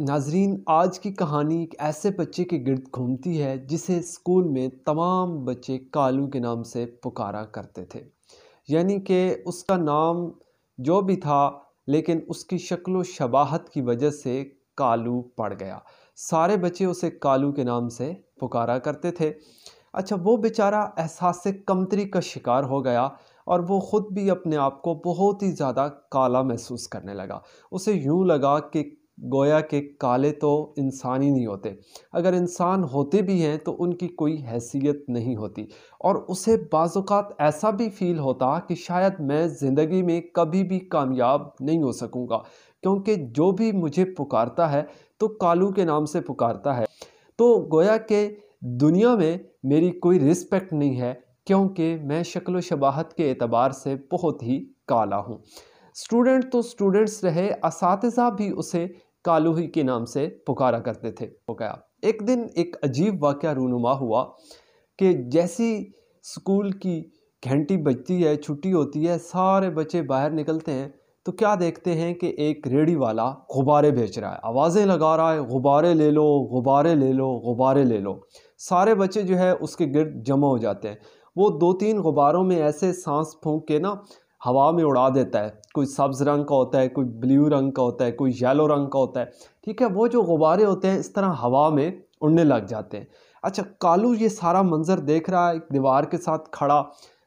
नाजरीन आज की कहानी एक ऐसे बच्चे के गर्द घूमती है जिसे स्कूल में तमाम बच्चे कालू के नाम से पुकारा करते थे यानी कि उसका नाम जो भी था लेकिन उसकी शक्ल शबाहत की वजह से कालू पड़ गया सारे बच्चे उसे कालू के नाम से पुकारा करते थे अच्छा वो बेचारा एहसास कमतरी का शिकार हो गया और वो ख़ुद भी अपने आप को बहुत ही ज़्यादा काला महसूस करने लगा उसे यूँ लगा कि गोया के काले तो इंसान ही नहीं होते अगर इंसान होते भी हैं तो उनकी कोई हैसियत नहीं होती और उसे बाज़ात ऐसा भी फील होता कि शायद मैं ज़िंदगी में कभी भी कामयाब नहीं हो सकूँगा क्योंकि जो भी मुझे पुकारता है तो कालू के नाम से पुकारता है तो गोया के दुनिया में मेरी कोई रिस्पेक्ट नहीं है क्योंकि मैं शक्ल शबाहत के अतबार से बहुत ही काला हूँ स्टूडेंट तो स्टूडेंट्स रहे इस भी उसे कालूही के नाम से पुकारा करते थे वो गया एक दिन एक अजीब वाक़ रूनुमा हुआ कि जैसी स्कूल की घंटी बजती है छुट्टी होती है सारे बच्चे बाहर निकलते हैं तो क्या देखते हैं कि एक रेडी वाला गुब्बारे बेच रहा है आवाज़ें लगा रहा है गुब्बारे ले लो गुब्बारे ले लो गुब्बारे ले लो सारे बच्चे जो है उसके गिरद जमा हो जाते हैं वो दो तीन गुब्बारों में ऐसे सांस फूंक के ना हवा में उड़ा देता है कोई सब्ज़ रंग का होता है कोई ब्लू रंग का होता है कोई येलो रंग का होता है ठीक है वो जो गुब्बारे होते हैं इस तरह हवा में उड़ने लग जाते हैं अच्छा कालू ये सारा मंज़र देख रहा है एक दीवार के साथ खड़ा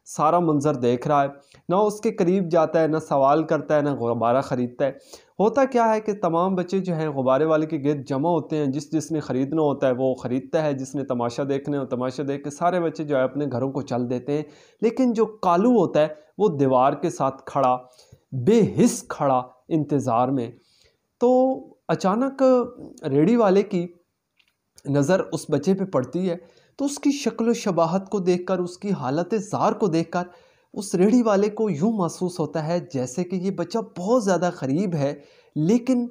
सारा मंज़र देख रहा है ना उसके करीब जाता है ना सवाल करता है ना गुब्बारा ख़रीदता है होता क्या है कि तमाम बच्चे जो हैं गुब्बारे वाले के गिरद जमा होते हैं जिस जिसने ख़रीदना होता है वो ख़रीदता है जिसने तमाशा देखने हो तमाशा देख के सारे बच्चे जो है अपने घरों को चल देते हैं लेकिन जो कालू होता है वो दीवार के साथ खड़ा बेहिस खड़ा इंतज़ार में तो अचानक रेडी वाले की नज़र उस बच्चे पर पड़ती है तो उसकी शक्ल शबाहत को देखकर उसकी हालत ज़ार को देखकर उस रेहड़ी वाले को यूँ महसूस होता है जैसे कि ये बच्चा बहुत ज़्यादा ख़रीब है लेकिन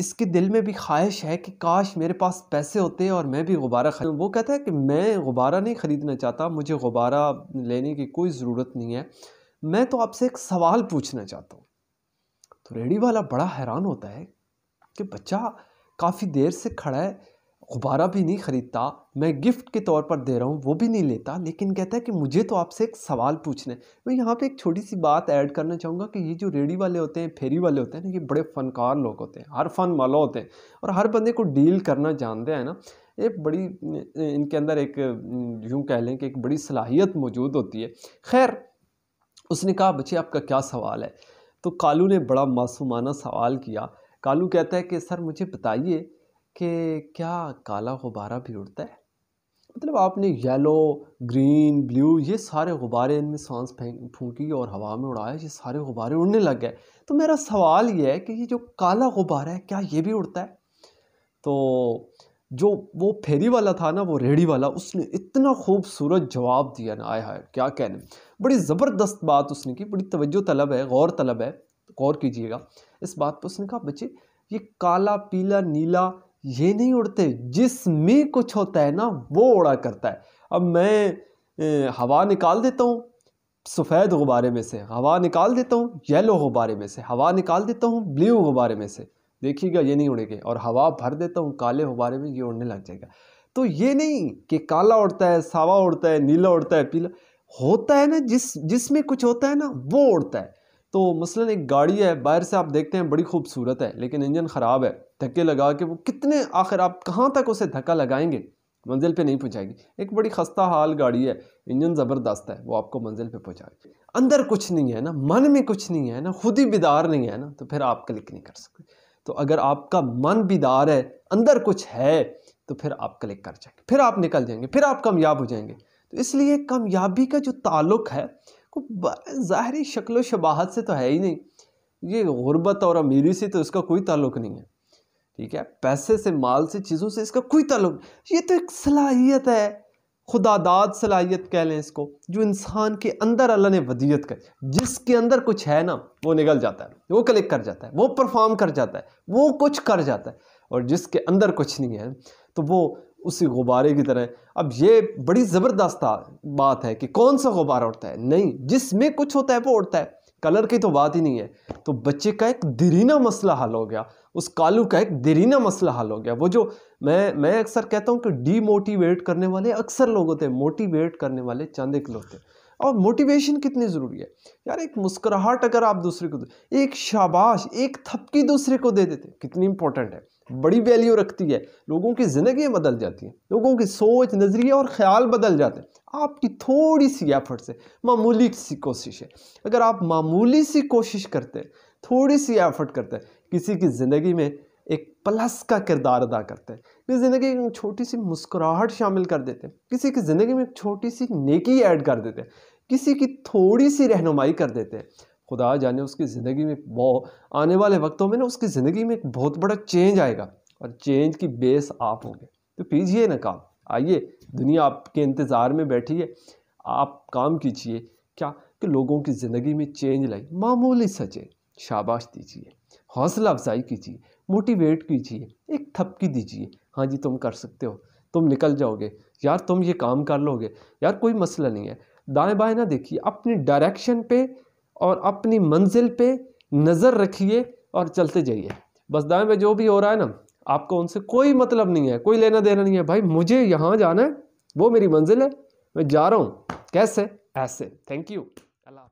इसके दिल में भी ख्वाहिश है कि काश मेरे पास पैसे होते और मैं भी गुब्बारा खरीद वो कहता है कि मैं गुब्बारा नहीं ख़रीदना चाहता मुझे गुब्बारा लेने की कोई ज़रूरत नहीं है मैं तो आपसे एक सवाल पूछना चाहता हूँ तो रेडी वाला बड़ा हैरान होता है कि बच्चा काफ़ी देर से खड़ा है गुब्बारा भी नहीं ख़रीदता मैं गिफ्ट के तौर पर दे रहा हूँ वो भी नहीं लेता लेकिन कहता है कि मुझे तो आपसे एक सवाल पूछना है मैं यहाँ पे एक छोटी सी बात ऐड करना चाहूँगा कि ये जो रेडी वाले होते हैं फेरी वाले होते हैं ना ये बड़े फ़नकार लोग होते हैं हर फन वाला होते हैं और हर बंदे को डील करना जानते हैं ना ये बड़ी इनके अंदर एक यूँ कह लें कि एक बड़ी सलाहियत मौजूद होती है खैर उसने कहा बच्चे आपका क्या सवाल है तो कालू ने बड़ा मासूमाना सवाल किया कालू कहता है कि सर मुझे बताइए कि क्या काला गुब्बारा भी उड़ता है मतलब आपने येलो ग्रीन ब्लू ये सारे गुब्बारे इनमें सांस फेंक फूंकी और हवा में उड़ाया ये सारे गुब्बारे उड़ने लग गए तो मेरा सवाल ये है कि ये जो काला गुब्बारा है क्या ये भी उड़ता है तो जो वो फेरी वाला था ना वो रेडी वाला उसने इतना खूबसूरत जवाब दिया ना आय हाय क्या कहने बड़ी ज़बरदस्त बात उसने की बड़ी तवज्जो तलब है गौर तलब है गौर कीजिएगा इस बात पर उसने कहा बच्चे ये काला पीला नीला ये नहीं उड़ते जिसमें कुछ होता है ना वो उड़ा करता है अब मैं हवा निकाल देता हूँ सफ़ेद गुब्बारे में से हवा निकाल देता हूँ येलो गुब्बारे में से हवा निकाल देता हूँ ब्लू गुब्बारे में से देखिएगा ये नहीं उड़ेंगे और हवा भर देता हूँ काले गुब्बारे में ये उड़ने लग जाएगा तो ये नहीं कि काला उड़ता है सावा उड़ता है नीला उड़ता है पीला होता है ना जिस जिसमें कुछ होता है ना वो उड़ता है तो मसलन एक गाड़ी है बाहर से आप देखते हैं बड़ी खूबसूरत है लेकिन इंजन ख़राब है धक्के लगा के वो कितने आखिर आप कहाँ तक उसे धक्का लगाएंगे मंजिल पे नहीं पहुँचाएगी एक बड़ी खस्ता हाल गाड़ी है इंजन ज़बरदस्त है वो आपको मंजिल पे पहुँचाएगी अंदर कुछ नहीं है ना मन में कुछ नहीं है ना खुद ही बेदार नहीं है ना तो फिर आप क्लिक नहीं कर सकते तो अगर आपका मन बेदार है अंदर कुछ है तो फिर आप क्लिक कर जाएंगे फिर आप निकल जाएंगे फिर आप कामयाब हो जाएंगे तो इसलिए कामयाबी का जो ताल्लुक है को ज़ाहरी शक्ल शबाहत से तो है ही नहीं ये गुर्बत और अमीरी से तो इसका कोई ताल्लुक नहीं है ठीक है पैसे से माल से चीज़ों से इसका कोई ताल्लुक ये तो एक सलाहियत है खुदादाद सलाहियत कह लें इसको जो इंसान के अंदर अल्लाह ने वदियत कर जिसके अंदर कुछ है ना वो निकल जाता है वो कलेक्ट कर जाता है वो परफॉर्म कर जाता है वो कुछ कर जाता है और जिसके अंदर कुछ नहीं है तो वो उसी गुब्बारे की तरह अब ये बड़ी ज़बरदस्त बात है कि कौन सा गुब्बारा उड़ता है नहीं जिसमें कुछ होता है वो उड़ता है कलर की तो बात ही नहीं है तो बच्चे का एक दरीना मसला हल हो गया उस कालू का एक दरीना मसला हल हो गया वो जो मैं मैं अक्सर कहता हूँ कि डीमोटिवेट करने वाले अक्सर लोग होते हैं मोटिवेट करने वाले चंद एक लोग हैं और मोटिवेशन कितनी ज़रूरी है यार एक मुस्कुराहट अगर आप दूसरे को एक शाबाश एक थपकी दूसरे को दे देते कितनी इंपॉर्टेंट है बड़ी वैल्यू रखती है लोगों की ज़िंदगी बदल जाती है लोगों की सोच नज़रिए और ख्याल बदल जाते हैं आपकी थोड़ी सी एफर्ट से मामूली सी कोशिश है अगर आप मामूली सी कोशिश करते हैं थोड़ी सी एफर्ट करते हैं किसी की ज़िंदगी में एक प्लस का किरदार अदा करते हैं किसी ज़िंदगी में छोटी सी मुस्कुराहट शामिल कर देते हैं किसी की ज़िंदगी में एक छोटी सी नेकी ऐड कर देते हैं किसी की थोड़ी सी रहनुमाई कर देते हैं खुदा जाने उसकी ज़िंदगी में बहुत आने वाले वक्तों में ना उसकी ज़िंदगी में एक बहुत बड़ा चेंज आएगा और चेंज की बेस आप होंगे तो कीजिए ना काम आइए दुनिया आपके इंतज़ार में बैठी है आप काम कीजिए क्या कि लोगों की ज़िंदगी में चेंज लाइए मामूली सचे शाबाश दीजिए हौसला अफजाई कीजिए मोटिवेट कीजिए एक थपकी दीजिए हाँ जी तुम कर सकते हो तुम निकल जाओगे यार तुम ये काम कर लोगे यार कोई मसला नहीं है दाएं बाएं ना देखिए अपनी डायरेक्शन पे और अपनी मंजिल पे नज़र रखिए और चलते जाइए बस दाएँ में जो भी हो रहा है ना आपको उनसे कोई मतलब नहीं है कोई लेना देना नहीं है भाई मुझे यहाँ जाना है वो मेरी मंजिल है मैं जा रहा हूँ कैसे ऐसे थैंक यू